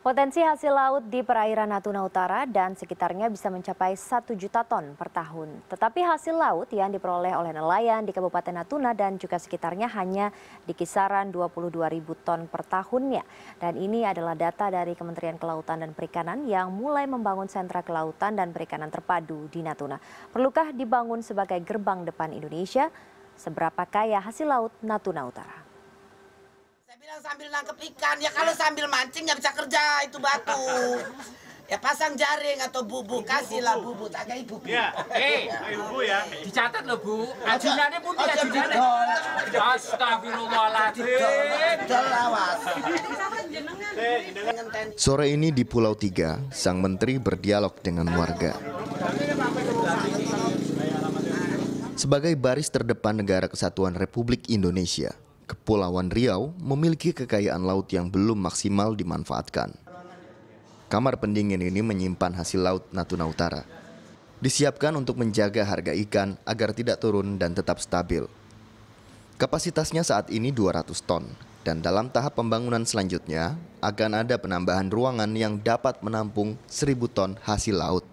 Potensi hasil laut di perairan Natuna Utara dan sekitarnya bisa mencapai 1 juta ton per tahun. Tetapi hasil laut yang diperoleh oleh nelayan di Kabupaten Natuna dan juga sekitarnya hanya di kisaran 22 ribu ton per tahunnya. Dan ini adalah data dari Kementerian Kelautan dan Perikanan yang mulai membangun sentra kelautan dan perikanan terpadu di Natuna. Perlukah dibangun sebagai gerbang depan Indonesia? Seberapa kaya hasil laut Natuna Utara? sambil nangkep ikan ya kalau sambil mancing nggak bisa kerja itu batu ya pasang jaring atau bubu kasihlah bubu tak kayak ibu ya eh ibu ya dicatat loh bu ajinannya pun tidak ajinannya astagfirullahaladzim dolawas sore ini di Pulau Tiga sang menteri berdialog dengan warga sebagai baris terdepan negara kesatuan Republik Indonesia Kepulauan Riau memiliki kekayaan laut yang belum maksimal dimanfaatkan. Kamar pendingin ini menyimpan hasil laut Natuna Utara. Disiapkan untuk menjaga harga ikan agar tidak turun dan tetap stabil. Kapasitasnya saat ini 200 ton, dan dalam tahap pembangunan selanjutnya akan ada penambahan ruangan yang dapat menampung 1000 ton hasil laut.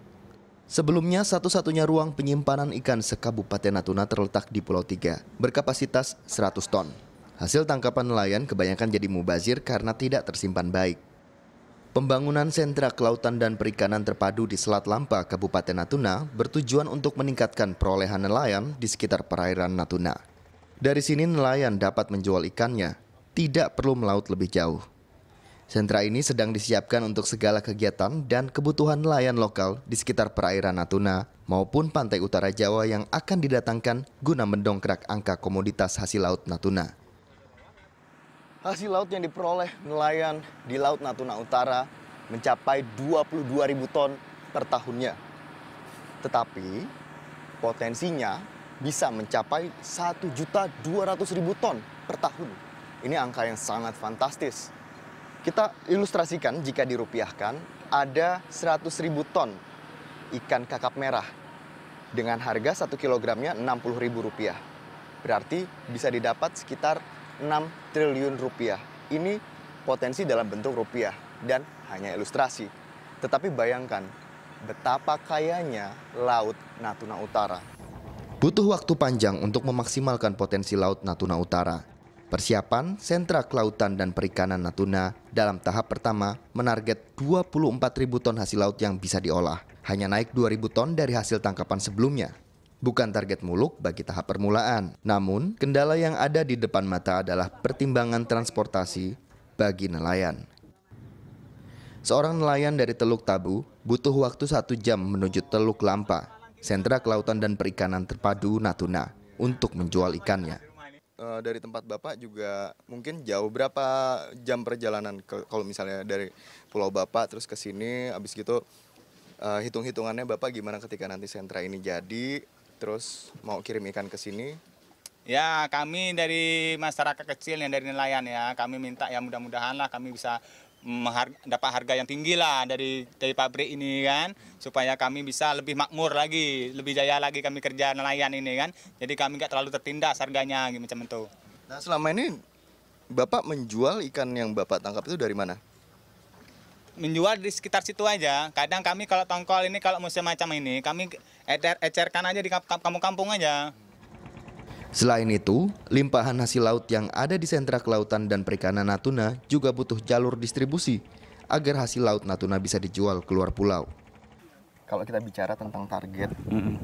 Sebelumnya, satu-satunya ruang penyimpanan ikan sekabupaten Natuna terletak di Pulau Tiga, berkapasitas 100 ton. Hasil tangkapan nelayan kebanyakan jadi mubazir karena tidak tersimpan baik. Pembangunan sentra kelautan dan perikanan terpadu di Selat Lampa, Kabupaten Natuna bertujuan untuk meningkatkan perolehan nelayan di sekitar perairan Natuna. Dari sini nelayan dapat menjual ikannya, tidak perlu melaut lebih jauh. Sentra ini sedang disiapkan untuk segala kegiatan dan kebutuhan nelayan lokal di sekitar perairan Natuna maupun pantai utara Jawa yang akan didatangkan guna mendongkrak angka komoditas hasil laut Natuna. Hasil laut yang diperoleh nelayan di Laut Natuna Utara mencapai 22 ribu ton per tahunnya. Tetapi potensinya bisa mencapai 1 juta 200 ribu ton per tahun. Ini angka yang sangat fantastis. Kita ilustrasikan jika dirupiahkan ada 100 ribu ton ikan kakap merah dengan harga 1 kilogramnya Rp60.000. Berarti bisa didapat sekitar triliun rupiah. Ini potensi dalam bentuk rupiah dan hanya ilustrasi. Tetapi bayangkan betapa kayanya laut Natuna Utara. Butuh waktu panjang untuk memaksimalkan potensi laut Natuna Utara. Persiapan Sentra Kelautan dan Perikanan Natuna dalam tahap pertama menarget 24.000 ton hasil laut yang bisa diolah. Hanya naik 2.000 ton dari hasil tangkapan sebelumnya bukan target muluk bagi tahap permulaan. Namun, kendala yang ada di depan mata adalah pertimbangan transportasi bagi nelayan. Seorang nelayan dari Teluk Tabu butuh waktu satu jam menuju Teluk Lampa, sentra kelautan dan perikanan terpadu Natuna, untuk menjual ikannya eh, dari tempat Bapak juga mungkin jauh berapa jam perjalanan kalau misalnya dari Pulau Bapak terus ke sini habis gitu uh, hitung-hitungannya Bapak gimana ketika nanti sentra ini jadi terus mau kirim ikan ke sini? Ya, kami dari masyarakat kecil yang dari nelayan ya, kami minta ya mudah-mudahan lah kami bisa dapat harga yang tinggi lah dari dari pabrik ini kan, supaya kami bisa lebih makmur lagi, lebih jaya lagi kami kerja nelayan ini kan. Jadi kami nggak terlalu tertindas harganya gitu macam itu. Nah, selama ini Bapak menjual ikan yang Bapak tangkap itu dari mana? menjual di sekitar situ aja. Kadang kami kalau tongkol ini kalau musim macam ini kami ecer ecerkan aja di kampung-kampung aja. Selain itu, limpahan hasil laut yang ada di sentra kelautan dan perikanan Natuna juga butuh jalur distribusi agar hasil laut Natuna bisa dijual keluar pulau. Kalau kita bicara tentang target, mm -hmm.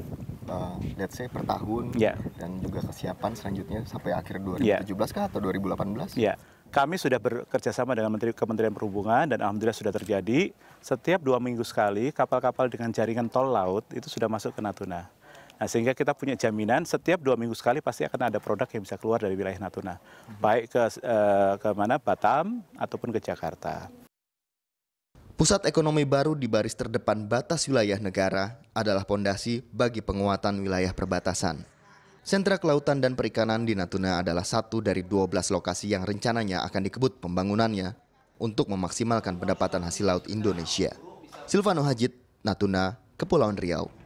uh, let's say per tahun yeah. dan juga kesiapan selanjutnya sampai akhir 2017 ya. yeah. kah atau 2018? Yeah kami sudah bekerja sama dengan Menteri Kementerian Perhubungan dan alhamdulillah sudah terjadi. Setiap dua minggu sekali kapal-kapal dengan jaringan tol laut itu sudah masuk ke Natuna. Nah, sehingga kita punya jaminan setiap dua minggu sekali pasti akan ada produk yang bisa keluar dari wilayah Natuna, hmm. baik ke eh, ke mana Batam ataupun ke Jakarta. Pusat ekonomi baru di baris terdepan batas wilayah negara adalah pondasi bagi penguatan wilayah perbatasan. Sentra Kelautan dan Perikanan di Natuna adalah satu dari 12 lokasi yang rencananya akan dikebut pembangunannya untuk memaksimalkan pendapatan hasil laut Indonesia. Silvano Hajid, Natuna, Kepulauan Riau.